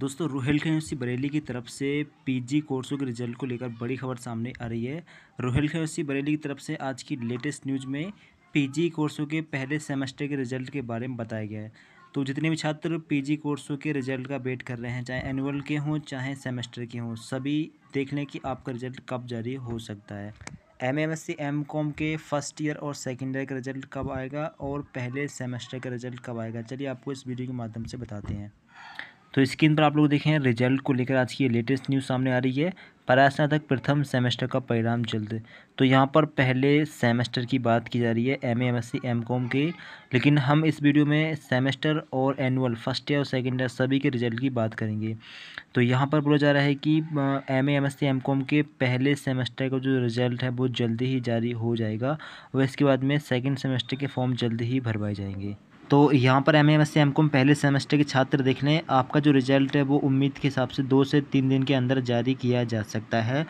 दोस्तों रोहेलखंड यूनिवर्सिटी बरेली की तरफ से पीजी कोर्सों के रिजल्ट को लेकर बड़ी खबर सामने आ रही है रोहेलखंड यूनिवर्सिटी बरेली की तरफ से आज की लेटेस्ट न्यूज़ में पीजी कोर्सों के पहले सेमेस्टर के रिजल्ट के बारे में बताया गया है तो जितने भी छात्र पीजी कोर्सों के रिजल्ट का वेट कर रहे हैं चाहे एनुअल के हों चाहे सेमेस्टर के हों सभी देख लें कि आपका रिजल्ट कब जारी हो सकता है M M S C M com के फर्स्ट ईयर और सेकेंड ईयर का रिजल्ट कब आएगा और पहले सेमेस्टर का रिजल्ट कब आएगा चलिए आपको इस वीडियो के माध्यम से बताते हैं तो स्क्रीन पर आप लोग देखें रिजल्ट को लेकर आज की ये लेटेस्ट न्यूज़ सामने आ रही है पराय तक प्रथम सेमेस्टर का परिणाम जल्द तो यहाँ पर पहले सेमेस्टर की बात की जा रही है एम एमएससी एमकॉम के लेकिन हम इस वीडियो में सेमेस्टर और एनुअल फर्स्ट ईयर और सेकेंड ईयर सभी के रिजल्ट की बात करेंगे तो यहाँ पर बोला जा रहा है कि एम एमएससी एमकॉम के पहले सेमेस्टर का जो रिजल्ट है वो जल्दी ही जारी हो जाएगा और इसके बाद में सेकेंड सेमेस्टर के फॉर्म जल्द ही भरवाए जाएंगे तो यहाँ पर M M S M com पहले सेमेस्टर के छात्र देख लें आपका जो रिज़ल्ट है वो उम्मीद के हिसाब से दो से तीन दिन के अंदर जारी किया जा सकता है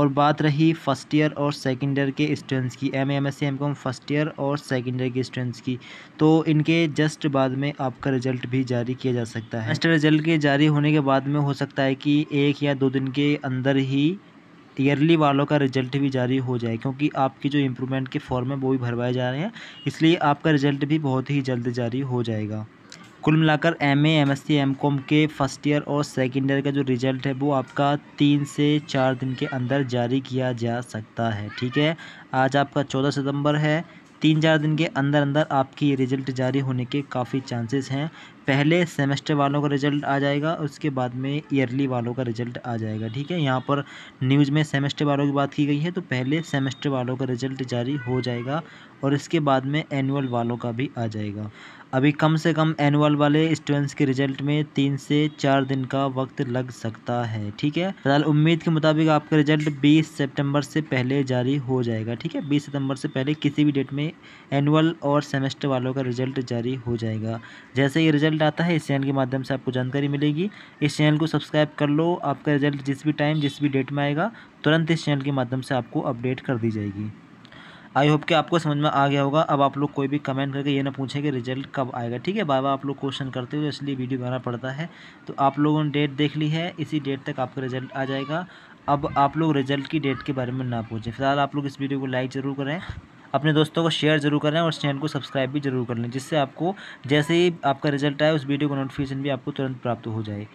और बात रही फ़र्स्ट ईयर और सेकेंड ईयर के स्टूडेंट्स की M M S M com first year और सेकेंड ईयर के स्टूडेंट्स की तो इनके जस्ट बाद में आपका रिज़ल्ट भी जारी किया जा सकता है सेमेस्टर रिज़ल्ट के जारी होने के बाद में हो सकता है कि एक या दो दिन के अंदर ही ईयरली वालों का रिजल्ट भी जारी हो जाए क्योंकि आपकी जो इम्प्रूवमेंट के फॉर्म है वो भी भरवाए जा रहे हैं इसलिए आपका रिजल्ट भी बहुत ही जल्द जारी हो जाएगा कुल मिलाकर M A M S C M com के फर्स्ट ईयर और सेकेंड ईयर का जो रिज़ल्ट है वो आपका तीन से चार दिन के अंदर जारी किया जा सकता है ठीक है आज आपका चौदह सितंबर है तीन चार दिन के अंदर अंदर आपकी रिज़ल्ट जारी होने के काफ़ी चांसेस हैं पहले सेमेस्टर वालों का रिज़ल्ट आ जाएगा उसके बाद में ईयरली वालों का रिज़ल्ट आ जाएगा ठीक है यहाँ पर न्यूज़ में सेमेस्टर वालों की बात की गई है तो पहले सेमेस्टर वालों का रिज़ल्ट जारी हो जाएगा और इसके बाद में एनुअल वालों का भी आ जाएगा अभी कम से कम एनुअल वाले स्टूडेंट्स के रिज़ल्ट में तीन से चार दिन का वक्त लग सकता है ठीक है फिलहाल उम्मीद के मुताबिक आपका रिज़ल्ट बीस सेप्टेम्बर से पहले जारी हो जाएगा ठीक है बीस सितंबर से पहले किसी भी डेट में एनुअल और सेमेस्टर वालों का रिजल्ट जारी हो जाएगा जैसे ही रिजल्ट आता है इस चैनल के माध्यम से आपको जानकारी मिलेगी इस चैनल को सब्सक्राइब कर लो आपका रिजल्ट जिस भी टाइम जिस भी डेट में आएगा तुरंत इस चैनल के माध्यम से आपको अपडेट कर दी जाएगी आई होप कि आपको समझ में आ गया होगा अब आप लोग कोई भी कमेंट करके ये ना पूछें कि रिजल्ट कब आएगा ठीक है बाबा आप लोग क्वेश्चन करते हो इसलिए वीडियो बनाना पड़ता है तो आप लोगों ने डेट देख ली है इसी डेट तक आपका रिजल्ट आ जाएगा अब आप लोग रिजल्ट की डेट के बारे में ना पूछें फिलहाल आप लोग इस वीडियो को लाइक ज़रूर करें अपने दोस्तों को शेयर जरूर करें और चैनल को सब्सक्राइब भी जरूर कर लें जिससे आपको जैसे ही आपका रिजल्ट आए उस वीडियो का नोटिफिकेशन भी आपको तुरंत प्राप्त हो जाए